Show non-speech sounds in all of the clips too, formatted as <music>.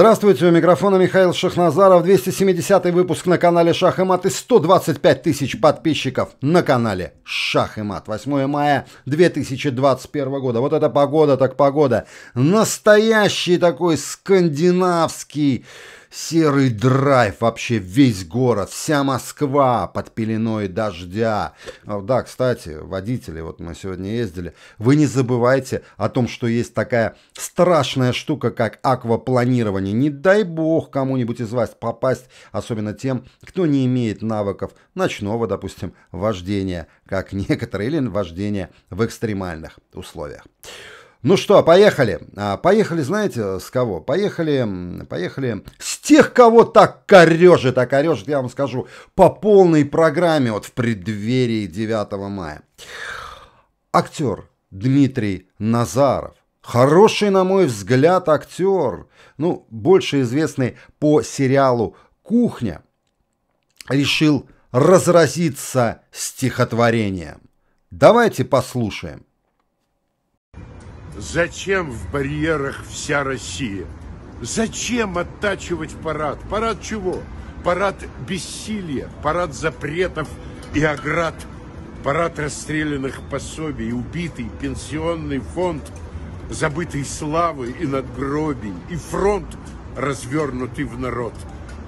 Здравствуйте, у микрофона Михаил Шахназаров, 270 выпуск на канале Шах и Мат и 125 тысяч подписчиков на канале Шах и Мат. 8 мая 2021 года. Вот это погода так погода. Настоящий такой скандинавский Серый драйв вообще весь город, вся Москва под пеленой дождя. А, да, кстати, водители, вот мы сегодня ездили, вы не забывайте о том, что есть такая страшная штука, как аквапланирование. Не дай бог кому-нибудь из вас попасть, особенно тем, кто не имеет навыков ночного, допустим, вождения, как некоторые, или вождения в экстремальных условиях. Ну что, поехали. А, поехали, знаете, с кого? Поехали, поехали. С тех, кого так корежит, а корежит, я вам скажу, по полной программе вот в преддверии 9 мая. Актер Дмитрий Назаров. Хороший, на мой взгляд, актер. Ну, больше известный по сериалу «Кухня». Решил разразиться стихотворением. Давайте послушаем. Зачем в барьерах вся Россия? Зачем оттачивать парад? Парад чего? Парад бессилия, парад запретов и оград, парад расстрелянных пособий, убитый пенсионный фонд, забытой славы и надгробий, и фронт, развернутый в народ.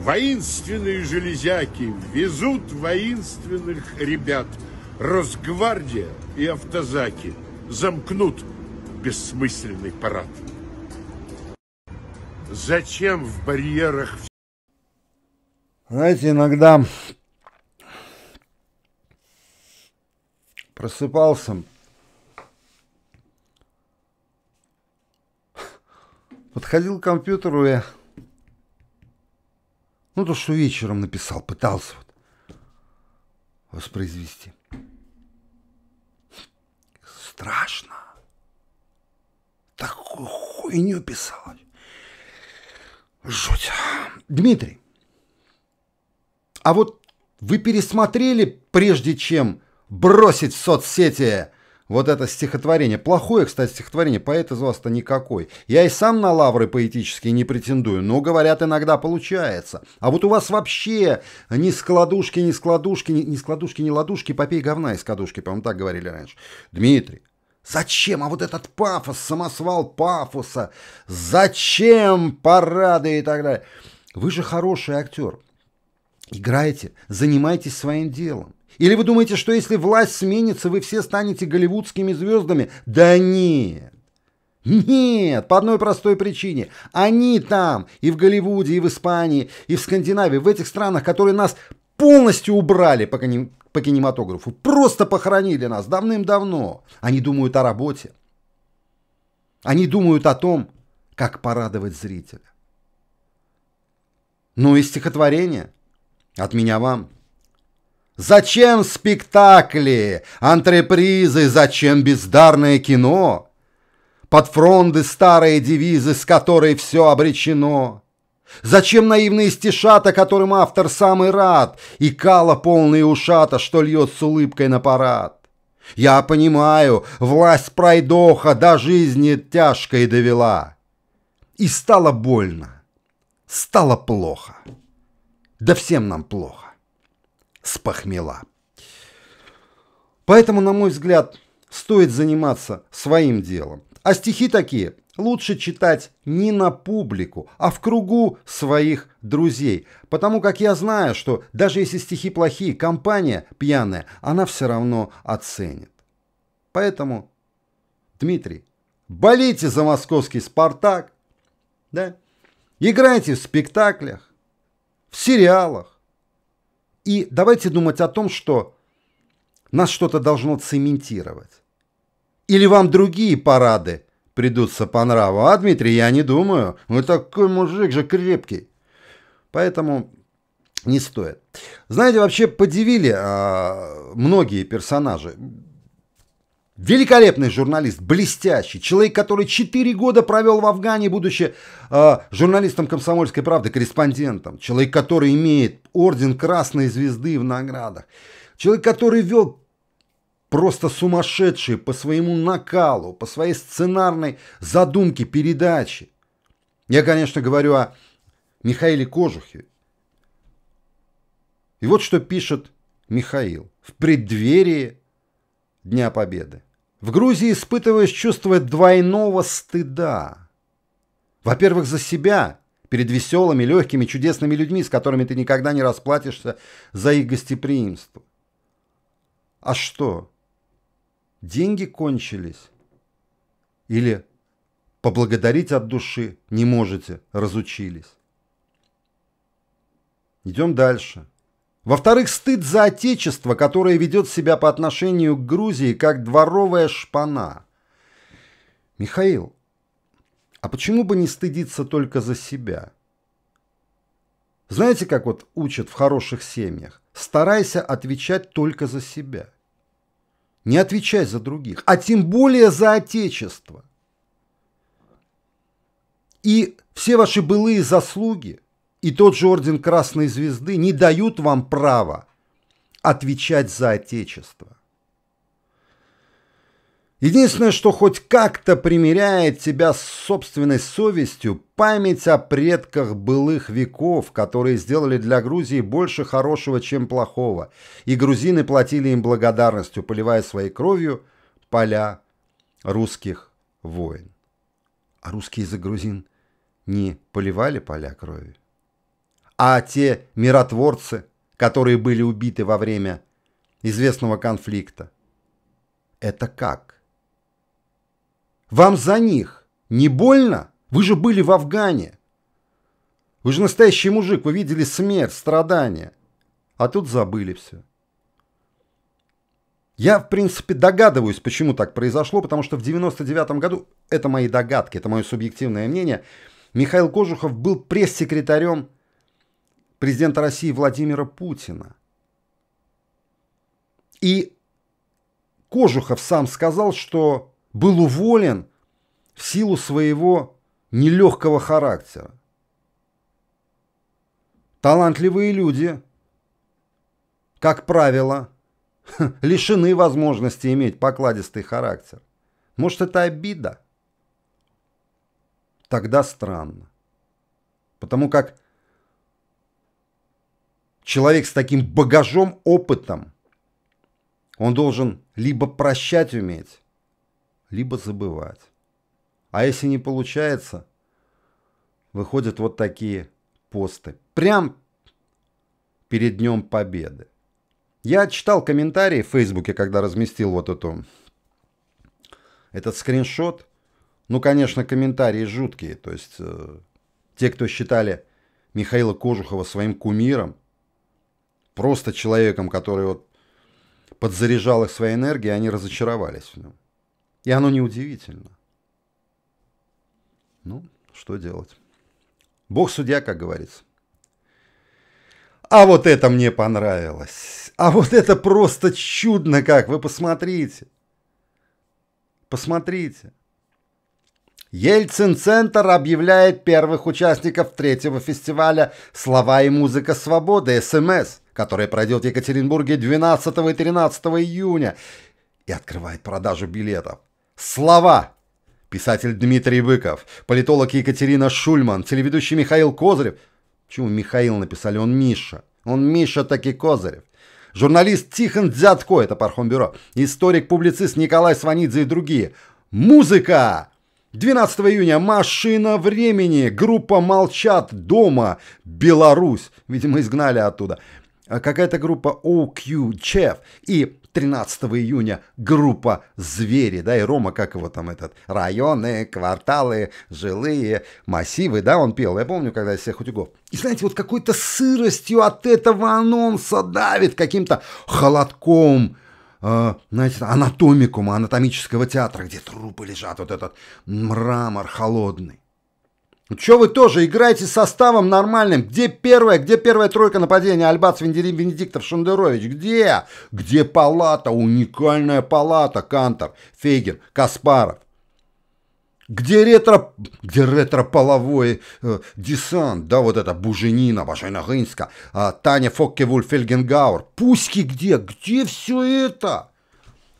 Воинственные железяки везут воинственных ребят. Росгвардия и автозаки замкнут бессмысленный парад. Зачем в барьерах... Знаете, иногда просыпался, подходил к компьютеру и... Ну, то, что вечером написал, пытался вот воспроизвести. Страшно такую хуйню писал. Жуть. Дмитрий, а вот вы пересмотрели, прежде чем бросить в соцсети вот это стихотворение. Плохое, кстати, стихотворение, поэт из вас-то никакой. Я и сам на лавры поэтические не претендую, но, говорят, иногда получается. А вот у вас вообще ни складушки, ни складушки, ни, ни складушки, ни ладушки, попей говна из кадушки, по-моему, так говорили раньше. Дмитрий, Зачем? А вот этот пафос, самосвал пафоса. Зачем парады и так далее? Вы же хороший актер. Играйте, занимайтесь своим делом. Или вы думаете, что если власть сменится, вы все станете голливудскими звездами? Да нет. Нет, по одной простой причине. Они там, и в Голливуде, и в Испании, и в Скандинавии, в этих странах, которые нас полностью убрали пока не по кинематографу. Просто похоронили нас давным-давно. Они думают о работе. Они думают о том, как порадовать зрителя. Ну и стихотворение от меня вам. Зачем спектакли, антрепризы, зачем бездарное кино? Под фронды старые девизы, с которой все обречено. Зачем наивные стишата, которым автор самый рад, и кала полные ушата, что льет с улыбкой на парад? Я понимаю, власть пройдоха до жизни тяжкой довела. И стало больно, стало плохо. Да всем нам плохо. Спохмела. Поэтому, на мой взгляд, стоит заниматься своим делом. А стихи такие Лучше читать не на публику, а в кругу своих друзей, потому как я знаю, что даже если стихи плохие, компания пьяная, она все равно оценит. Поэтому, Дмитрий, болейте за московский «Спартак», да? играйте в спектаклях, в сериалах. И давайте думать о том, что нас что-то должно цементировать. Или вам другие парады – придутся по нраву, а Дмитрий я не думаю, вы такой мужик же крепкий. Поэтому не стоит. Знаете, вообще подивили а, многие персонажи. Великолепный журналист, блестящий, человек, который 4 года провел в Афгане, будучи э, журналистом «Комсомольской правды», корреспондентом, человек, который имеет орден Красной Звезды в наградах, человек, который вел просто сумасшедшие по своему накалу, по своей сценарной задумке передачи. Я, конечно, говорю о Михаиле Кожухе. И вот что пишет Михаил в преддверии Дня Победы. В Грузии испытываешь чувство двойного стыда. Во-первых, за себя, перед веселыми, легкими, чудесными людьми, с которыми ты никогда не расплатишься за их гостеприимство. А что? деньги кончились. Или поблагодарить от души не можете, разучились. Идем дальше. Во-вторых, стыд за отечество, которое ведет себя по отношению к Грузии как дворовая шпана. Михаил, а почему бы не стыдиться только за себя? Знаете, как вот учат в хороших семьях? Старайся отвечать только за себя. Не отвечай за других, а тем более за Отечество. И все ваши былые заслуги и тот же Орден Красной Звезды не дают вам права отвечать за Отечество. Единственное, что хоть как-то примеряет тебя с собственной совестью, память о предках былых веков, которые сделали для Грузии больше хорошего, чем плохого, и грузины платили им благодарностью, поливая своей кровью поля русских войн. А русские за грузин не поливали поля крови, А те миротворцы, которые были убиты во время известного конфликта, это как? Вам за них не больно? Вы же были в Афгане. Вы же настоящий мужик, вы видели смерть, страдания. А тут забыли все. Я, в принципе, догадываюсь, почему так произошло, потому что в 99 году, это мои догадки, это мое субъективное мнение, Михаил Кожухов был пресс-секретарем президента России Владимира Путина. И Кожухов сам сказал, что был уволен в силу своего нелегкого характера. Талантливые люди, как правило, <laughs> лишены возможности иметь покладистый характер. Может, это обида? Тогда странно. Потому как человек с таким багажом, опытом, он должен либо прощать уметь, либо забывать. А если не получается, выходят вот такие посты. Прям перед Днем Победы. Я читал комментарии в Фейсбуке, когда разместил вот эту, этот скриншот. Ну, конечно, комментарии жуткие. То есть э, те, кто считали Михаила Кожухова своим кумиром, просто человеком, который вот подзаряжал их своей энергией, они разочаровались в нем. И оно неудивительно. Ну, что делать? Бог судья, как говорится. А вот это мне понравилось. А вот это просто чудно как. Вы посмотрите. Посмотрите. Ельцин-центр объявляет первых участников третьего фестиваля «Слова и музыка свободы» СМС, который пройдет в Екатеринбурге 12 и 13 июня и открывает продажу билетов. Слова! Писатель Дмитрий Быков, политолог Екатерина Шульман, телеведущий Михаил Козырев. Почему Михаил написали? Он Миша. Он Миша таки Козырев. Журналист Тихон Дзятко, это Пархомбюро. Историк-публицист Николай Сванидзе и другие. Музыка! 12 июня. Машина времени. Группа «Молчат дома». Беларусь. Видимо, изгнали оттуда. А какая-то группа OQ OQCHEF и 13 июня группа «Звери», да, и Рома, как его там этот, районы, кварталы, жилые массивы, да, он пел, я помню, когда из всех утюгов. И знаете, вот какой-то сыростью от этого анонса давит каким-то холодком, э, знаете, анатомикума, анатомического театра, где трупы лежат, вот этот мрамор холодный. Ну, Че вы тоже играете составом нормальным? Где первая, где первая тройка нападения? Альбац, Вендерин, Венедиктов, Шандерович, Где? Где палата? Уникальная палата. Кантор, Фейгин, Каспаров. Где ретро... Где ретро-половой э, десант? Да, вот это Буженина, Бажайнагинска, э, а, Таня Фоккевуль, Фельгенгауэр. Пуски где? Где все это?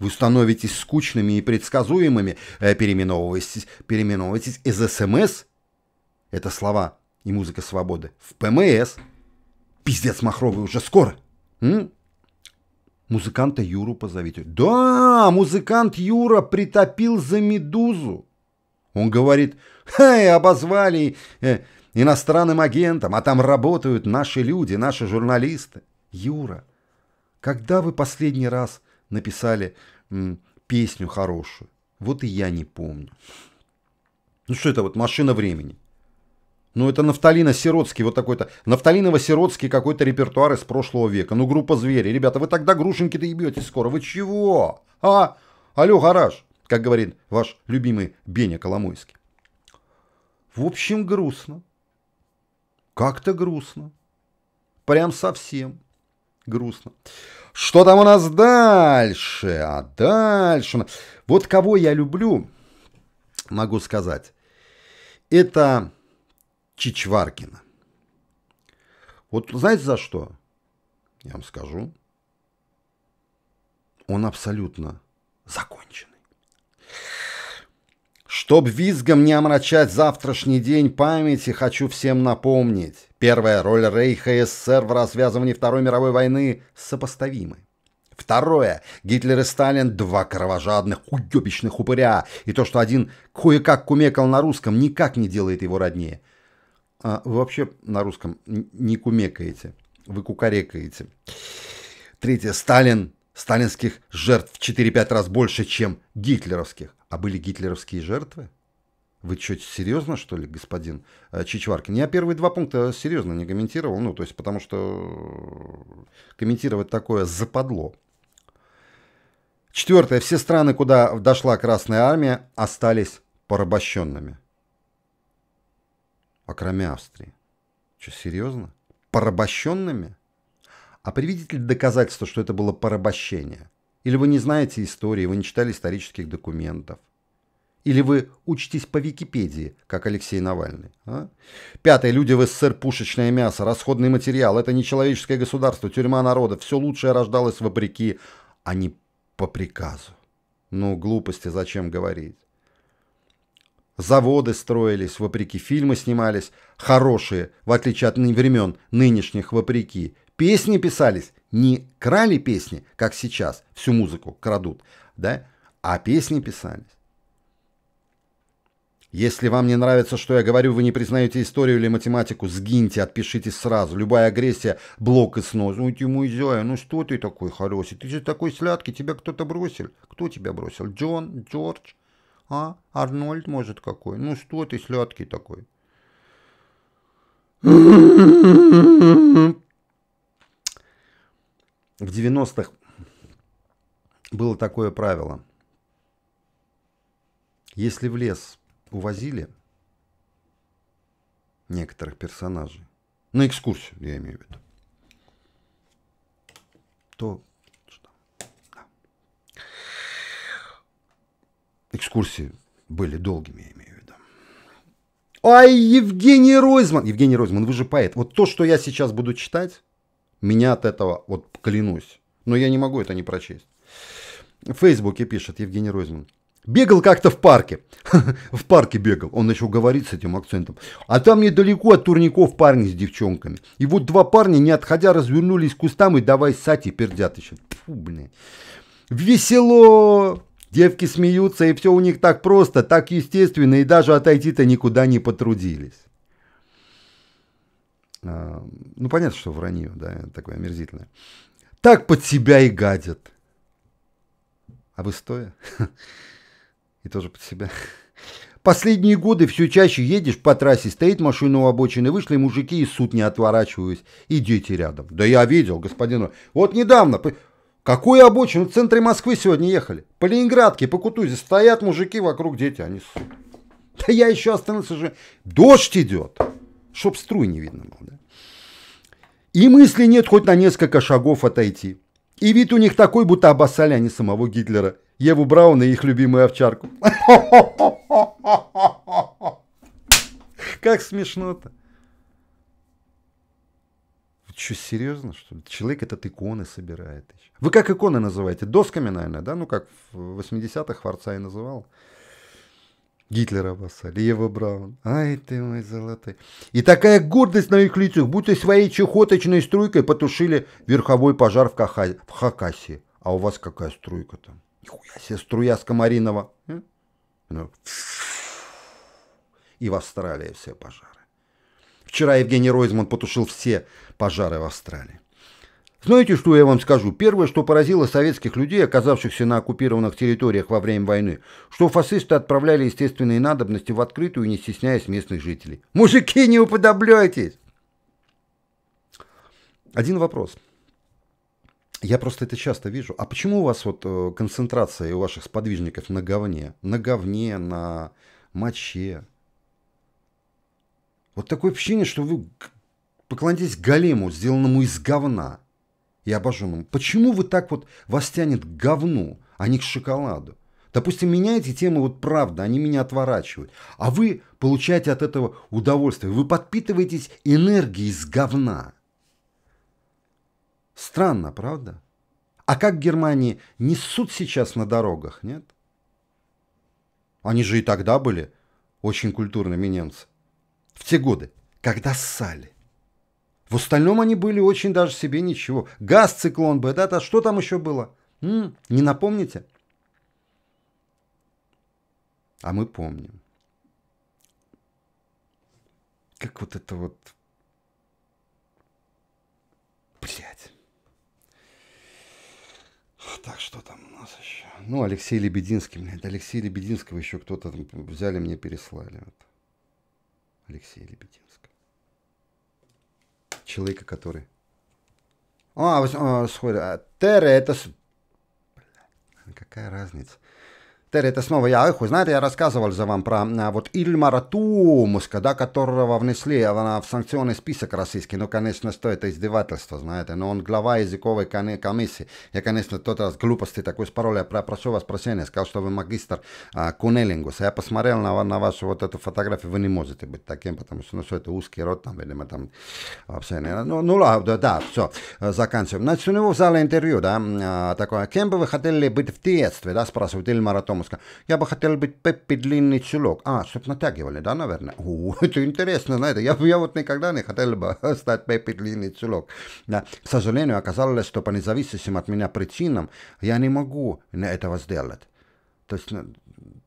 Вы становитесь скучными и предсказуемыми, э, переименовываетесь, переименовываетесь из СМС это слова и музыка свободы. В ПМС. Пиздец махровый, уже скоро. М? Музыканта Юру позовите. Да, музыкант Юра притопил за медузу. Он говорит, хей, обозвали э, иностранным агентом, а там работают наши люди, наши журналисты. Юра, когда вы последний раз написали м, песню хорошую? Вот и я не помню. Ну что это вот машина времени? Ну, это Нафталина-Сиротский, вот такой-то. Нафталиново-Сиротский какой-то репертуар из прошлого века. Ну, группа «Звери». Ребята, вы тогда грушеньки-то ебетесь скоро. Вы чего? А? Алло, гараж, как говорит ваш любимый Беня Коломойский. В общем, грустно. Как-то грустно. Прям совсем грустно. Что там у нас дальше? А дальше... Вот кого я люблю, могу сказать. Это Чичваркина. Вот знаете за что? Я вам скажу. Он абсолютно законченный. Чтоб визгом не омрачать завтрашний день памяти, хочу всем напомнить. Первая роль Рейха и СССР в развязывании Второй мировой войны сопоставимы. Второе. Гитлер и Сталин – два кровожадных, уебищных упыря. И то, что один кое-как кумекал на русском, никак не делает его роднее. А, вы вообще на русском не кумекаете, вы кукарекаете. Третье. Сталин. Сталинских жертв в 4-5 раз больше, чем гитлеровских. А были гитлеровские жертвы? Вы что, серьезно, что ли, господин э, Чичваркин? Я первые два пункта серьезно не комментировал, ну, то есть, потому что комментировать такое западло. Четвертое. Все страны, куда дошла Красная Армия, остались порабощенными акрамя Австрии. Что, серьезно? Порабощенными? А приведите ли доказательства, что это было порабощение? Или вы не знаете истории, вы не читали исторических документов? Или вы учитесь по Википедии, как Алексей Навальный? А? Пятое. Люди в СССР – пушечное мясо, расходный материал. Это нечеловеческое государство, тюрьма народа. Все лучшее рождалось вопреки, а не по приказу. Ну, глупости зачем говорить? Заводы строились, вопреки фильмы снимались, хорошие, в отличие от времен нынешних, вопреки. Песни писались, не крали песни, как сейчас, всю музыку крадут, да, а песни писались. Если вам не нравится, что я говорю, вы не признаете историю или математику, сгиньте, отпишитесь сразу. Любая агрессия, блок и снос. Ну, Тиму Изяя, ну что ты такой хороший? Ты же такой сладкий, тебя кто-то бросил. Кто тебя бросил? Джон? Джордж? А? Арнольд, может, какой? Ну что ты, сладкий такой? В 90-х было такое правило. Если в лес увозили некоторых персонажей, на экскурсию, я имею в виду, то экскурсии были долгими, я имею в виду. Ай, Евгений Ройзман! Евгений Ройзман, вы же поэт. Вот то, что я сейчас буду читать, меня от этого, вот клянусь, но я не могу это не прочесть. В Фейсбуке пишет Евгений Ройзман. Бегал как-то в парке. <laughs> в парке бегал. Он еще говорит с этим акцентом. А там недалеко от турников парни с девчонками. И вот два парня, не отходя, развернулись к кустам и давай сати пердят еще. Фу, блин. Весело! Девки смеются, и все у них так просто, так естественно, и даже отойти-то никуда не потрудились. А, ну, понятно, что вранье, да, такое омерзительное. Так под себя и гадят. А вы стоя? <laughs> И тоже под себя. Последние годы все чаще едешь по трассе, стоит машина у обочины, вышли мужики и суд не отворачиваюсь, и дети рядом. Да я видел, господин. Вот недавно, Какую обочину? В центре Москвы сегодня ехали. По Ленинградке, по Кутузе стоят мужики вокруг дети, они <laughs> Да я еще остановился же. Дождь идет. Чтоб струй не видно было, да? И мысли нет хоть на несколько шагов отойти. И вид у них такой, будто обоссали они самого Гитлера, Еву Брауна и их любимую овчарку. <laughs> Как смешно-то что, серьезно, что ли? Человек этот иконы собирает. Еще. Вы как иконы называете? Досками, наверное, да? Ну, как в 80-х Форца и называл. Гитлера обоссали, Ева Браун. Ай ты мой золотой. И такая гордость на их лицах, будто своей чехоточной струйкой потушили верховой пожар в, Каха... в Хакасии. А у вас какая струйка там? Нихуя себе струя с Комаринова. Ну, и в Австралии все пожары. Вчера Евгений Ройзман потушил все пожары в Австралии. Знаете, что я вам скажу? Первое, что поразило советских людей, оказавшихся на оккупированных территориях во время войны, что фашисты отправляли естественные надобности в открытую, не стесняясь местных жителей. Мужики, не уподобляйтесь! Один вопрос. Я просто это часто вижу. А почему у вас вот э, концентрация у ваших сподвижников на говне? На говне, на моче, вот такое ощущение, что вы поклоняйтесь голему, сделанному из говна и обожженному. Почему вы так вот вас тянет к говну, а не к шоколаду? Допустим, меня эти темы вот правда, они меня отворачивают. А вы получаете от этого удовольствие. Вы подпитываетесь энергией из говна. Странно, правда? А как в Германии несут сейчас на дорогах, нет? Они же и тогда были очень культурными немцы в те годы, когда ссали. В остальном они были очень даже себе ничего. Газ, циклон, Б, да, да, что там еще было? М -м, не напомните? А мы помним. Как вот это вот... Блять. Так, что там у нас еще? Ну, Алексей Лебединский, блядь. Алексей Лебединского еще кто-то взяли, мне переслали. Вот. Алексея Лебединского. Человека, который... А, а сходит. А, Терра это... Блядь, какая разница? Терри, это снова я. Эх, знаете, я рассказывал за вам про а, вот Ильмара Тумуска, да, которого внесли в санкционный список российский. Ну, конечно, что это издевательство, знаете. Но он глава языковой комиссии. Я, конечно, тот раз глупости такой с пароля. Про, прошу вас прощения, сказал, что вы магистр а, Кунелингуса. Я посмотрел на, на вашу вот эту фотографию. Вы не можете быть таким, потому что, ну, что это узкий рот, там, видимо, там вообще не... Ну, ну ладно, да, все, заканчиваем. Значит, у него взяли интервью, да, а, такое. Кем бы вы хотели быть в детстве, да, спрашивают Ильмара Тумуска. Мурманска. Я бы хотел быть Пеппи Длинный Чулок. А, чтобы натягивали, да, наверное? О, <laughs> это интересно, знаете, я, я вот никогда не хотел бы <laughs> стать Пеппи Длинный Чулок. Да. К сожалению, оказалось, что по независимым от меня причинам я не могу этого сделать. То есть ну,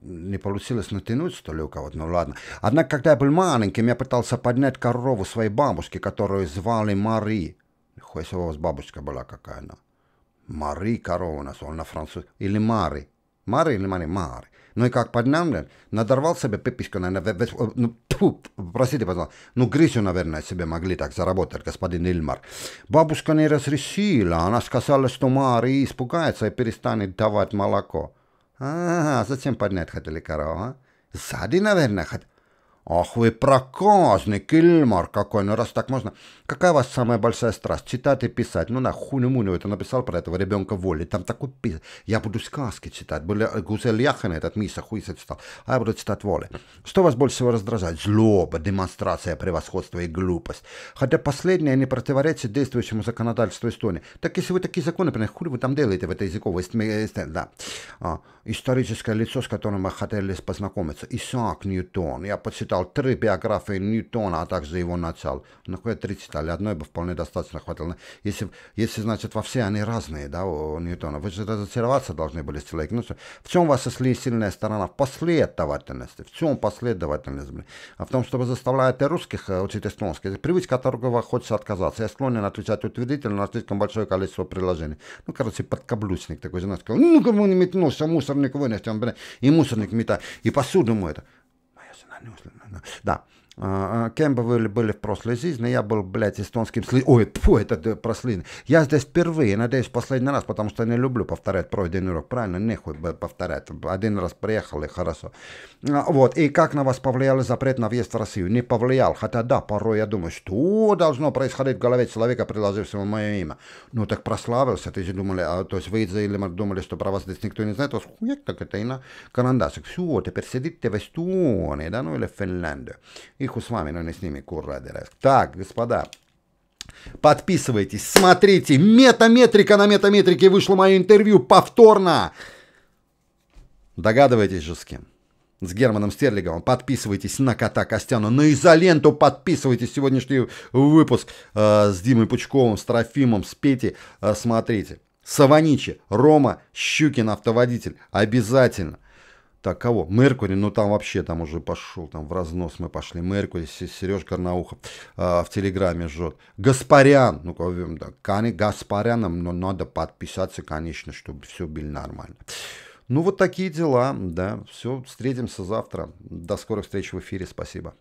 не получилось натянуть, что ли, у кого-то, ну ладно. Однако, когда я был маленьким, я пытался поднять корову своей бабушки, которую звали Мари. Хуй, если у вас бабушка была какая-то. Мари корова у нас, он на французском. Или Мари или Marilyn Mann. Ну и как поднявлен, надорвал себе пипиську, наверное, ну, тьфу, простите, пожалуйста, ну грязью, наверное, себе могли так заработать, господин Ильмар. Бабушка не разрешила, она сказала, что Мари испугается и перестанет давать молоко. А, зачем поднять хотели корову, а? Сзади, наверное, хотели. «Ах вы проказник, Ильмар, какой! Ну раз так можно, какая у вас самая большая страсть? Читать и писать? Ну на хуню-муню, это написал про этого ребенка Воли. там такой пис... Я буду сказки читать, были э, Гузель Яхана, этот Миса Хуиса читал, а я буду читать Воли. Что вас больше всего раздражает? Злоба, демонстрация превосходства и глупость. Хотя последнее не противоречит действующему законодательству Эстонии. Так если вы такие законы, например, хули вы там делаете в этой языковой... Э, да. А, историческое лицо, с которым мы хотели познакомиться, Исаак Ньютон, я почитал читал три биографии Ньютона, а также его начал. Ну, хоть три читали, одной бы вполне достаточно хватило. Если, если значит, во все они разные, да, у Ньютона, вы же разочароваться должны были с человеком. Ну, что, в чем ваша сильная сторона? В последовательности. В чем последовательность, блин? А в том, чтобы заставлять русских э, учить эстонский. Привычка, от которого хочется отказаться. Я склонен отвечать утвердительно на слишком большое количество приложений. Ну, короче, подкаблучник такой, знаешь, сказал, ну, кому не метнулся, мусорник вынести, он, блин, и мусорник метает, и посуду мой это. Моя жена не услышала. Da. А, а, Кэмпбеллы были в прошлой жизни, я был, блядь, эстонским сли... Ой, тьфу, это да, э, про слин. Я здесь впервые, надеюсь, последний раз, потому что не люблю повторять пройденный урок. Правильно, нехуй повторять. Один раз приехал и хорошо. А, вот, и как на вас повлиял запрет на въезд в Россию? Не повлиял, хотя да, порой я думаю, что должно происходить в голове человека, приложившего мое имя. Ну так прославился, ты же думали, а, то есть вы или думали, что про вас здесь никто не знает, то хуяк, так это и на карандашик. Все, теперь сидите в Эстонии, да, ну или в Финляндии. И пиху с вами, но не с ними, курра Так, господа, подписывайтесь, смотрите, метаметрика на метаметрике вышло мое интервью повторно. Догадываетесь же с кем? С Германом Стерлиговым. Подписывайтесь на Кота Костяна. На Изоленту подписывайтесь. Сегодняшний выпуск э, с Димой Пучковым, с Трофимом, с Петей. Э, смотрите. Саваничи, Рома, Щукин, автоводитель. Обязательно. Так, кого? Меркури, ну там вообще там уже пошел, там в разнос мы пошли. Меркури, Сереж Карнаухов э, в Телеграме жжет. Гаспарян, ну да, кани. Гаспарянам но надо подписаться, конечно, чтобы все было нормально. Ну вот такие дела, да, все, встретимся завтра. До скорых встреч в эфире, спасибо.